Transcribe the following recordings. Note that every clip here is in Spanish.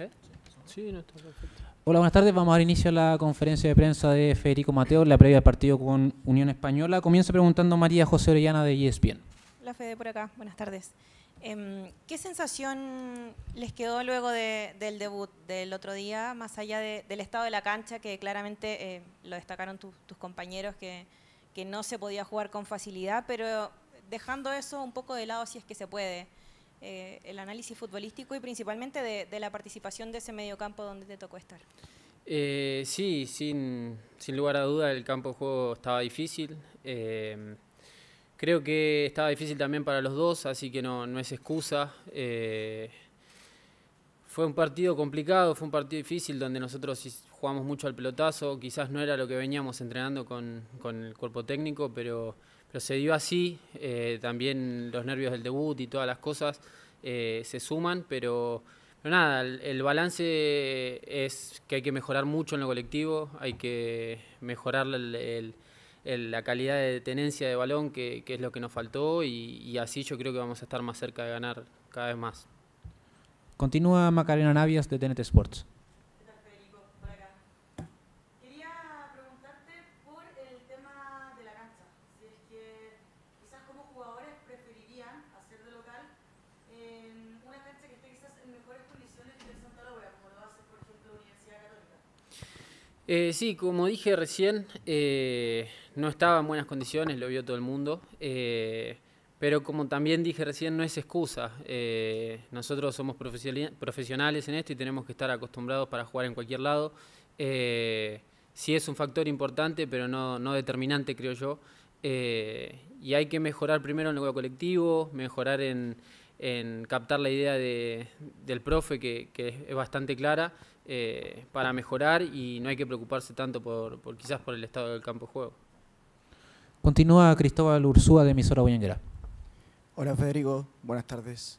¿Eh? Hola, buenas tardes. Vamos a dar inicio a la conferencia de prensa de Federico Mateo, la previa del partido con Unión Española. Comienza preguntando María José Orellana de ESPN. Hola, Fede, por acá. Buenas tardes. Em, ¿Qué sensación les quedó luego del debut del otro día, más allá del estado de la cancha, que claramente eh, lo destacaron tus compañeros, que, que no se podía jugar con facilidad, pero dejando eso un poco de lado si es que se puede? Eh, el análisis futbolístico y principalmente de, la participación de ese mediocampo donde te tocó estar. Eh, sí, sin, lugar a duda el campo de juego estaba difícil. Eh, creo que estaba difícil también para los dos, así que no, es excusa. fue un partido complicado, fue un partido difícil donde nosotros jugamos mucho al pelotazo. Quizás no era lo que veníamos entrenando con el cuerpo técnico, pero procedió así, eh, también los nervios del debut y todas las cosas eh, se suman, pero, nada, el, balance es que hay que mejorar mucho en lo colectivo, hay que mejorar la calidad de tenencia de balón, que, es lo que nos faltó, y, así yo creo que vamos a estar más cerca de ganar cada vez más. Continúa Macarena Navias de TNT Sports. Eh, sí, como dije recién, eh, no estaba en buenas condiciones, lo vio todo el mundo. Eh, pero como también dije recién, no es excusa. nosotros somos profesionales en esto y tenemos que estar acostumbrados para jugar en cualquier lado. sí es un factor importante, pero no, determinante, creo yo. y hay que mejorar primero en el colectivo, mejorar en, captar la idea del profe, que es bastante clara. Eh, para mejorar y no hay que preocuparse tanto por, quizás por el estado del campo de juego. Continúa Cristóbal Ursúa de emisora Buñanguera. Hola Federico, buenas tardes.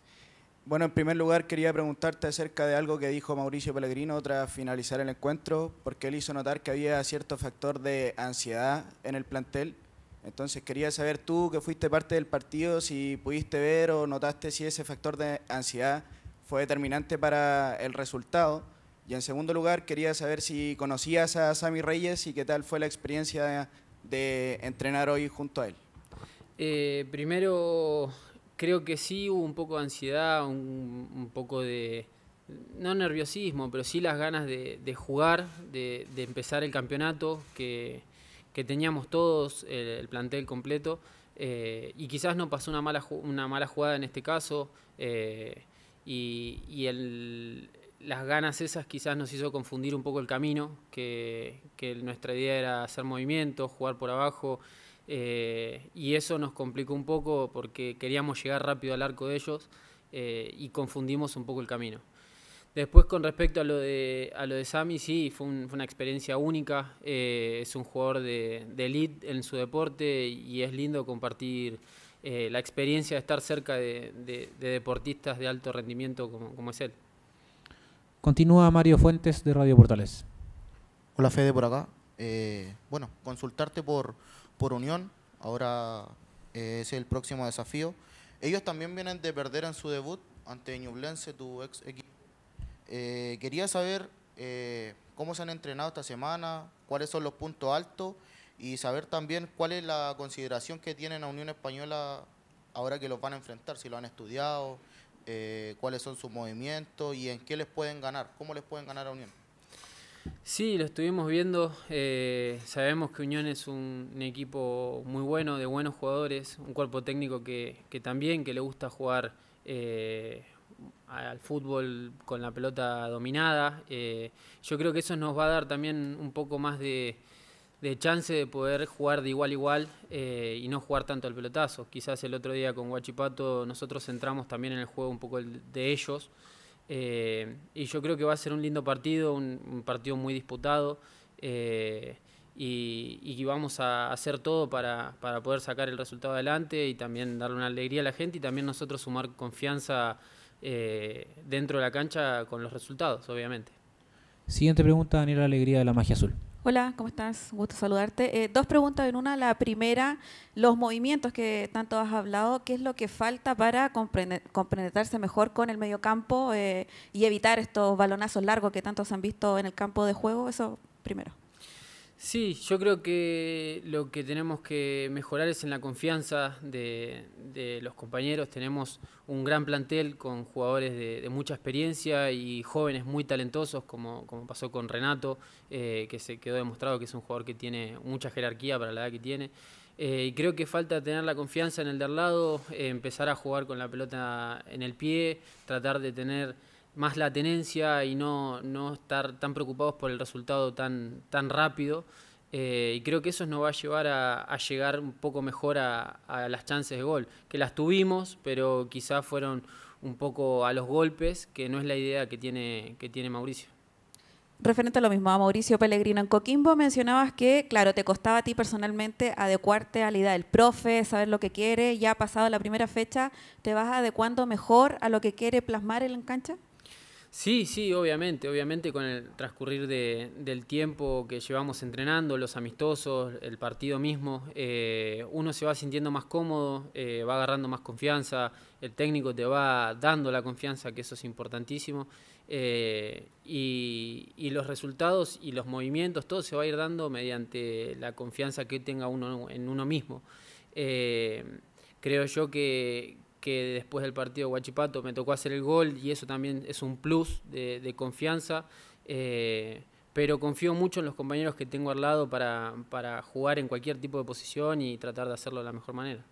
Bueno, en primer lugar quería preguntarte acerca de algo que dijo Mauricio Pellegrino tras finalizar el encuentro, porque él hizo notar que había cierto factor de ansiedad en el plantel. Entonces quería saber tú, que fuiste parte del partido, si pudiste ver o notaste si ese factor de ansiedad fue determinante para el resultado y en segundo lugar, quería saber si conocías a Sammy Reyes y qué tal fue la experiencia de entrenar hoy junto a él. Eh, primero, creo que sí hubo un poco de ansiedad, un, poco de, no nerviosismo, pero sí las ganas de, jugar, de, empezar el campeonato que, teníamos todos, el, plantel completo. Eh, y quizás no pasó una mala, una mala jugada en este caso. Eh, y el, las ganas esas quizás nos hizo confundir un poco el camino, que, nuestra idea era hacer movimiento, jugar por abajo, eh, y eso nos complicó un poco porque queríamos llegar rápido al arco de ellos eh, y confundimos un poco el camino. Después con respecto a lo de, a lo de Sami, sí, fue, una experiencia única, eh, es un jugador de, de, elite en su deporte y es lindo compartir la experiencia de estar cerca de, deportistas de alto rendimiento como, como es él. Continúa Mario Fuentes de Radio Portales. Hola Fede por acá. Eh, bueno, consultarte por, por Unión, ahora eh, es el próximo desafío. Ellos también vienen de perder en su debut ante Ñublense, tu ex equipo. Eh, quería saber cómo se han entrenado esta semana, cuáles son los puntos altos y saber también cuál es la consideración que tienen a Unión Española ahora que los van a enfrentar, si lo han estudiado, eh, cuáles son sus movimientos y en qué les pueden ganar, cómo les pueden ganar a Unión. Sí, lo estuvimos viendo. Eh, sabemos que Unión es un, equipo muy bueno, de buenos jugadores, un cuerpo técnico que, también que le gusta jugar eh, al fútbol con la pelota dominada. yo creo que eso nos va a dar también un poco más de, de chance de poder jugar de igual a igual eh, y no jugar tanto al pelotazo. Quizás el otro día con Guachipato nosotros entramos también en el juego un poco de ellos. Eh, y yo creo que va a ser un lindo partido, un, partido muy disputado. Eh, y, vamos a hacer todo para, poder sacar el resultado adelante y también darle una alegría a la gente y también nosotros sumar confianza dentro de la cancha con los resultados, obviamente. Siguiente pregunta, Daniel Alegría de la Magia Azul. Hola, ¿cómo estás? Un gusto saludarte. Eh, dos preguntas en una. La primera, los movimientos que tanto has hablado, ¿qué es lo que falta para comprenderse mejor con el medio campo eh, y evitar estos balonazos largos que tanto se han visto en el campo de juego? Eso primero. Sí, yo creo que lo que tenemos que mejorar es en la confianza de, los compañeros. Tenemos un gran plantel con jugadores de, mucha experiencia y jóvenes muy talentosos, como, pasó con Renato, eh, que se quedó demostrado que es un jugador que tiene mucha jerarquía para la edad que tiene. Eh, y creo que falta tener la confianza en el de al lado, eh, empezar a jugar con la pelota en el pie, tratar de tener más la tenencia y no, no estar tan preocupados por el resultado tan, tan rápido. Eh, y creo que eso nos va a llevar a, llegar un poco mejor a, las chances de gol, que las tuvimos, pero quizás fueron un poco a los golpes, que no es la idea que tiene, que tiene Mauricio. Referente a lo mismo, a Mauricio Pellegrino en Coquimbo, mencionabas que, claro, te costaba a ti personalmente adecuarte a la idea del profe, saber lo que quiere, ya ha pasado la primera fecha, ¿te vas adecuando mejor a lo que quiere plasmar en la cancha? Sí, sí, obviamente, obviamente con el transcurrir del tiempo que llevamos entrenando, los amistosos, el partido mismo, eh, uno se va sintiendo más cómodo, eh, va agarrando más confianza, el técnico te va dando la confianza, que eso es importantísimo, eh, y, y, los resultados y los movimientos, todo se va a ir dando mediante la confianza que tenga uno en uno mismo creo yo que, que después del partido Guachipato me tocó hacer el gol y eso también es un plus de, confianza. Eh, pero confío mucho en los compañeros que tengo al lado para, para jugar en cualquier tipo de posición y tratar de hacerlo de la mejor manera.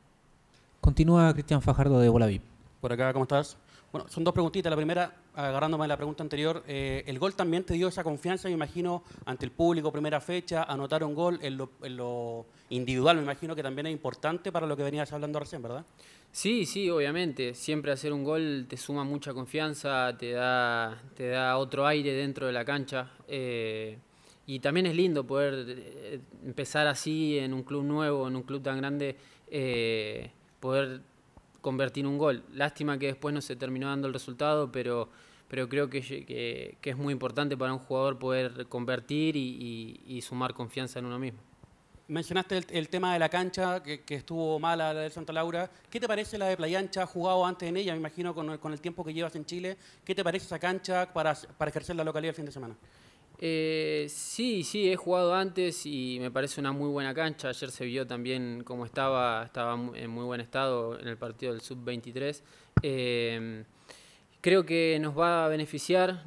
Continúa Cristian Fajardo de Bolavip. Por acá, ¿cómo estás? Bueno, son dos preguntitas. La primera, agarrándome a la pregunta anterior, eh, el gol también te dio esa confianza, me imagino, ante el público, primera fecha, anotar un gol en lo, individual, me imagino que también es importante para lo que venías hablando recién, ¿verdad? Sí, sí, obviamente. Siempre hacer un gol te suma mucha confianza, te da, te da otro aire dentro de la cancha. Eh, y también es lindo poder eh, empezar así en un club nuevo, en un club tan grande, poder convertir un gol. Lástima que después no se terminó dando el resultado, pero, pero creo que, es muy importante para un jugador poder convertir y, sumar confianza en uno mismo. Mencionaste el, tema de la cancha, que, estuvo mala la de Santa Laura. ¿Qué te parece la de Playancha? jugado antes en ella, me imagino, con el, tiempo que llevas en Chile. ¿Qué te parece esa cancha para, para ejercer la localidad el fin de semana? Eh, sí, sí, he jugado antes y me parece una muy buena cancha. Ayer se vio también cómo estaba, estaba en muy buen estado en el partido del sub-23. Eh, creo que nos va a beneficiar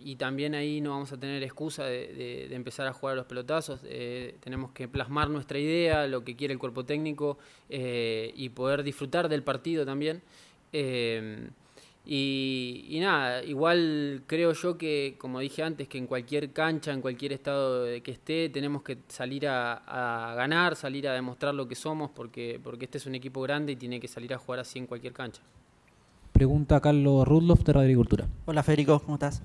y también ahí no vamos a tener excusa de, empezar a jugar a los pelotazos. Eh, tenemos que plasmar nuestra idea, lo que quiere el cuerpo técnico eh, y poder disfrutar del partido también. Y, nada, igual creo yo que, como dije antes, que en cualquier cancha, en cualquier estado de que esté, tenemos que salir a, ganar, salir a demostrar lo que somos, porque, porque este es un equipo grande y tiene que salir a jugar así en cualquier cancha. Pregunta Carlos Rudloff de Agricultura. Hola Federico, ¿cómo estás?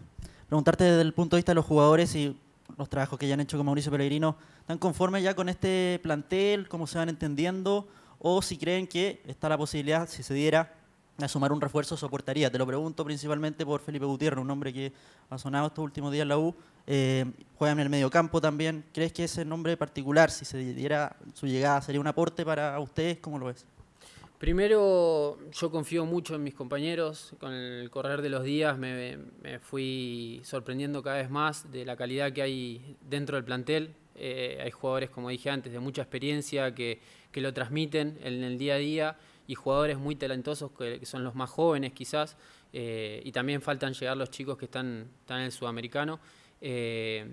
Preguntarte desde el punto de vista de los jugadores y los trabajos que ya han hecho con Mauricio Pellegrino, ¿están conformes ya con este plantel? ¿Cómo se van entendiendo? ¿O si creen que está la posibilidad, si se diera, a sumar un refuerzo soportaría? Te lo pregunto principalmente por Felipe Gutiérrez, un nombre que ha sonado estos últimos días en la U, eh, juega en el mediocampo también. ¿Crees que ese nombre particular, si se diera su llegada, sería un aporte para ustedes? ¿Cómo lo ves? Primero, yo confío mucho en mis compañeros. Con el correr de los días me, fui sorprendiendo cada vez más de la calidad que hay dentro del plantel. Eh, hay jugadores, como dije antes, de mucha experiencia que, que lo transmiten en el día a día y jugadores muy talentosos que, son los más jóvenes quizás, eh, y también faltan llegar los chicos que están, están en el sudamericano. Eh,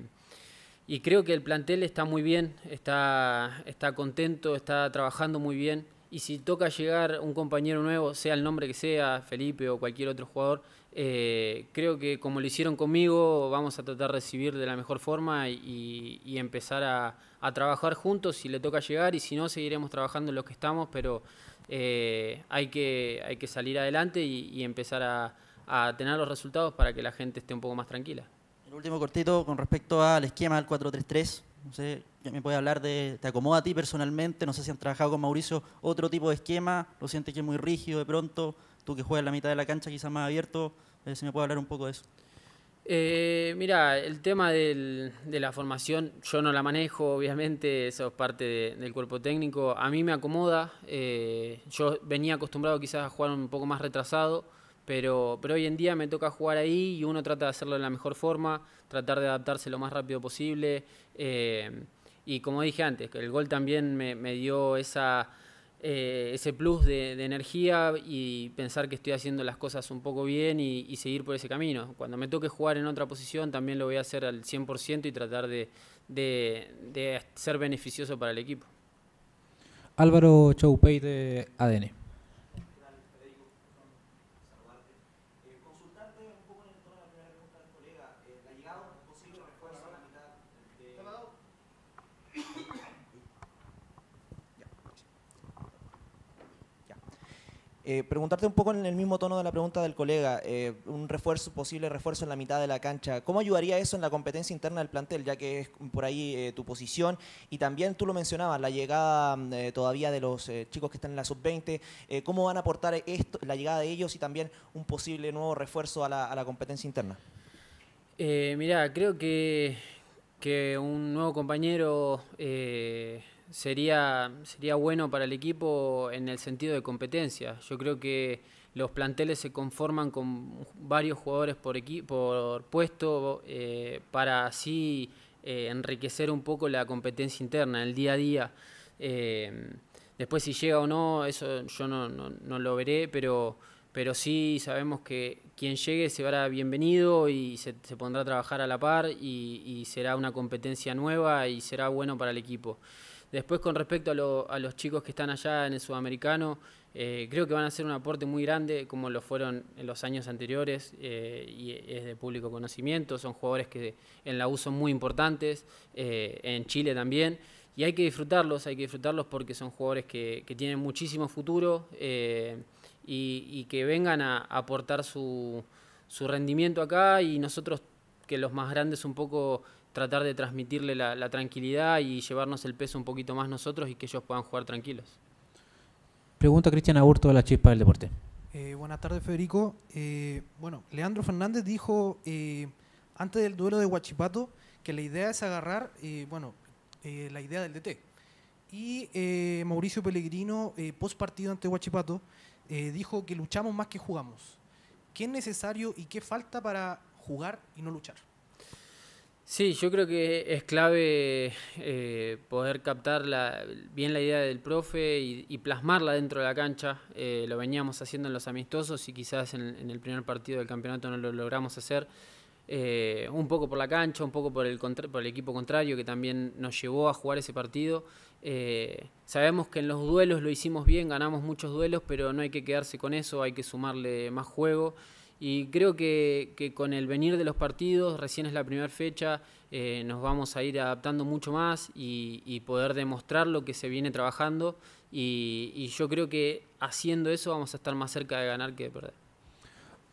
y creo que el plantel está muy bien, está, está contento, está trabajando muy bien. Y si toca llegar un compañero nuevo, sea el nombre que sea, Felipe o cualquier otro jugador, eh, creo que como lo hicieron conmigo, vamos a tratar de recibir de la mejor forma y, empezar a, a, trabajar juntos si le toca llegar y si no, seguiremos trabajando en lo que estamos, pero eh, hay, que, hay que salir adelante y, empezar a, tener los resultados para que la gente esté un poco más tranquila. El último cortito con respecto al esquema del 4-3-3. No sé, me puede hablar de, ¿te acomoda a ti personalmente? No sé si han trabajado con Mauricio otro tipo de esquema, lo sientes que es muy rígido de pronto, tú que juegas la mitad de la cancha quizás más abierto, eh, si me puede hablar un poco de eso. Eh, mira, el tema de la formación, yo no la manejo, obviamente, eso es parte del cuerpo técnico. A mí me acomoda, eh, yo venía acostumbrado quizás a jugar un poco más retrasado, pero, pero hoy en día me toca jugar ahí y uno trata de hacerlo de la mejor forma, tratar de adaptarse lo más rápido posible. Eh, y como dije antes, el gol también me dio esa eh, ese plus de, energía y pensar que estoy haciendo las cosas un poco bien y, seguir por ese camino. Cuando me toque jugar en otra posición también lo voy a hacer al 100% y tratar de, de, de ser beneficioso para el equipo. Álvaro Chaupey de ADN. Eh, preguntarte un poco en el mismo tono de la pregunta del colega, eh, un refuerzo, posible refuerzo en la mitad de la cancha. ¿Cómo ayudaría eso en la competencia interna del plantel, ya que es por ahí eh, tu posición? Y también tú lo mencionabas, la llegada mm, todavía de los chicos que están en la sub-20, ¿cómo van a aportar esto, la llegada de ellos y también un posible nuevo refuerzo a la, competencia interna? mira, creo que, que un nuevo compañero sería, sería bueno para el equipo en el sentido de competencia. Yo creo que los planteles se conforman con varios jugadores por, por puesto eh, para así eh, enriquecer un poco la competencia interna, el día a día. Eh, después si llega o no, eso yo no, lo veré, pero, pero sí sabemos que quien llegue se verá bienvenido y se, pondrá a trabajar a la par y será una competencia nueva y será bueno para el equipo. Después con respecto a, los chicos que están allá en el sudamericano, eh, creo que van a hacer un aporte muy grande como lo fueron en los años anteriores eh, y es de público conocimiento, son jugadores que en la U son muy importantes, eh, en Chile también. Y hay que disfrutarlos, hay que disfrutarlos porque son jugadores que, tienen muchísimo futuro y, que vengan a aportar su, su rendimiento acá y nosotros que los más grandes un poco tratar de transmitirle la, tranquilidad y llevarnos el peso un poquito más nosotros y que ellos puedan jugar tranquilos. Pregunta Cristian Aburto de la Chispa del Deporte. Eh, buenas tardes, Federico. Eh, bueno, Leandro Fernández dijo eh, antes del duelo de Huachipato que la idea es agarrar, bueno, la idea del DT. Y Mauricio Pellegrino, post partido ante Huachipato, dijo que luchamos más que jugamos. ¿Qué es necesario y qué falta para jugar y no luchar? Sí, yo creo que es clave eh, poder captar bien la idea del profe y, plasmarla dentro de la cancha. Eh, lo veníamos haciendo en los amistosos y quizás en, el primer partido del campeonato no lo logramos hacer. Eh, un poco por la cancha, un poco por el equipo contrario que también nos llevó a jugar ese partido. sabemos que en los duelos lo hicimos bien, ganamos muchos duelos, pero no hay que quedarse con eso, hay que sumarle más juego. Y creo que, con el venir de los partidos, recién es la primera fecha, eh, nos vamos a ir adaptando mucho más y, poder demostrar lo que se viene trabajando. Y, yo creo que haciendo eso vamos a estar más cerca de ganar que de perder.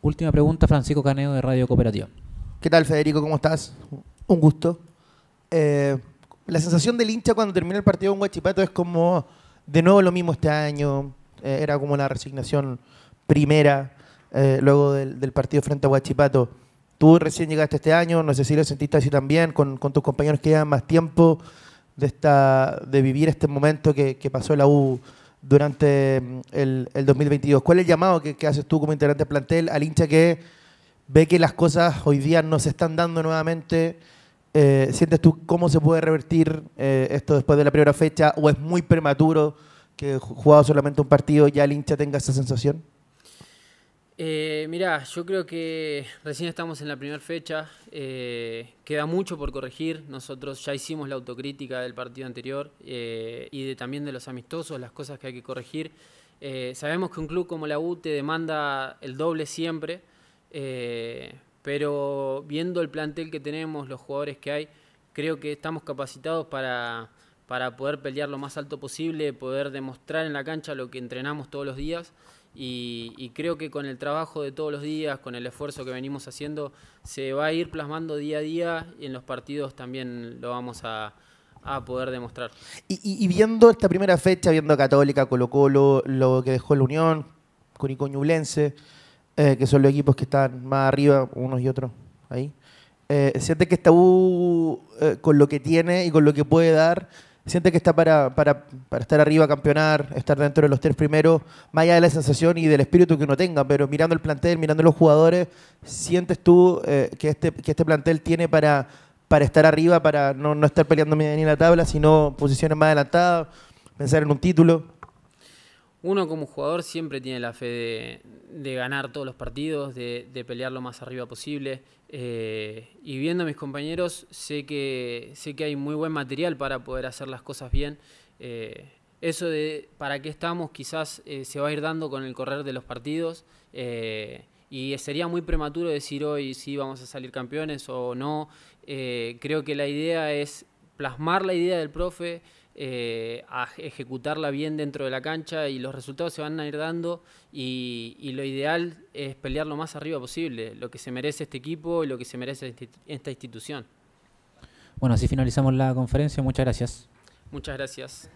Última pregunta, Francisco Caneo de Radio Cooperativa. ¿Qué tal, Federico? ¿Cómo estás? Un gusto. Eh, la sensación del hincha cuando termina el partido en Guachipato es como de nuevo lo mismo este año. Eh, era como la resignación primera eh, luego del, partido frente a Huachipato. Tú recién llegaste este año, no sé si lo sentiste así también, con, tus compañeros que llevan más tiempo de, de vivir este momento que, pasó la U durante mm, el, 2022. ¿Cuál es el llamado que, haces tú como integrante del plantel al hincha que ve que las cosas hoy día no se están dando nuevamente? Eh, ¿Sientes tú cómo se puede revertir eh, esto después de la primera fecha o es muy prematuro que jugado solamente un partido ya el hincha tenga esa sensación? Eh, mirá, yo creo que recién estamos en la primera fecha, eh, queda mucho por corregir, nosotros ya hicimos la autocrítica del partido anterior eh, y también de los amistosos, las cosas que hay que corregir. Eh, sabemos que un club como la U demanda el doble siempre, pero viendo el plantel que tenemos, los jugadores que hay, creo que estamos capacitados para poder pelear lo más alto posible, poder demostrar en la cancha lo que entrenamos todos los días. Y, creo que con el trabajo de todos los días, con el esfuerzo que venimos haciendo, se va a ir plasmando día a día y en los partidos también lo vamos a, a poder demostrar. Y, viendo esta primera fecha, viendo a Católica, Colo Colo, lo que dejó la Unión, con Ñublense, eh, que son los equipos que están más arriba unos y otros ahí, eh, siente que esta U, eh, con lo que tiene y con lo que puede dar, siente que está para, estar arriba, campeonar, estar dentro de los tres primeros, más allá de la sensación y del espíritu que uno tenga, pero mirando el plantel, mirando los jugadores, ¿sientes tú eh, que, este, que este plantel tiene para, estar arriba, para no, no estar peleando ni en la tabla, sino posiciones más adelantadas, pensar en un título? Uno como jugador siempre tiene la fe de, ganar todos los partidos, de, pelear lo más arriba posible. Eh, y viendo a mis compañeros, sé que, sé que hay muy buen material para poder hacer las cosas bien. Eh, eso de para qué estamos quizás eh, se va a ir dando con el correr de los partidos. y sería muy prematuro decir hoy si vamos a salir campeones o no. creo que la idea es plasmar la idea del profe, eh, a ejecutarla bien dentro de la cancha y los resultados se van a ir dando y, y, lo ideal es pelear lo más arriba posible, lo que se merece este equipo y lo que se merece esta institución. Bueno, así finalizamos la conferencia. Muchas gracias. Muchas gracias.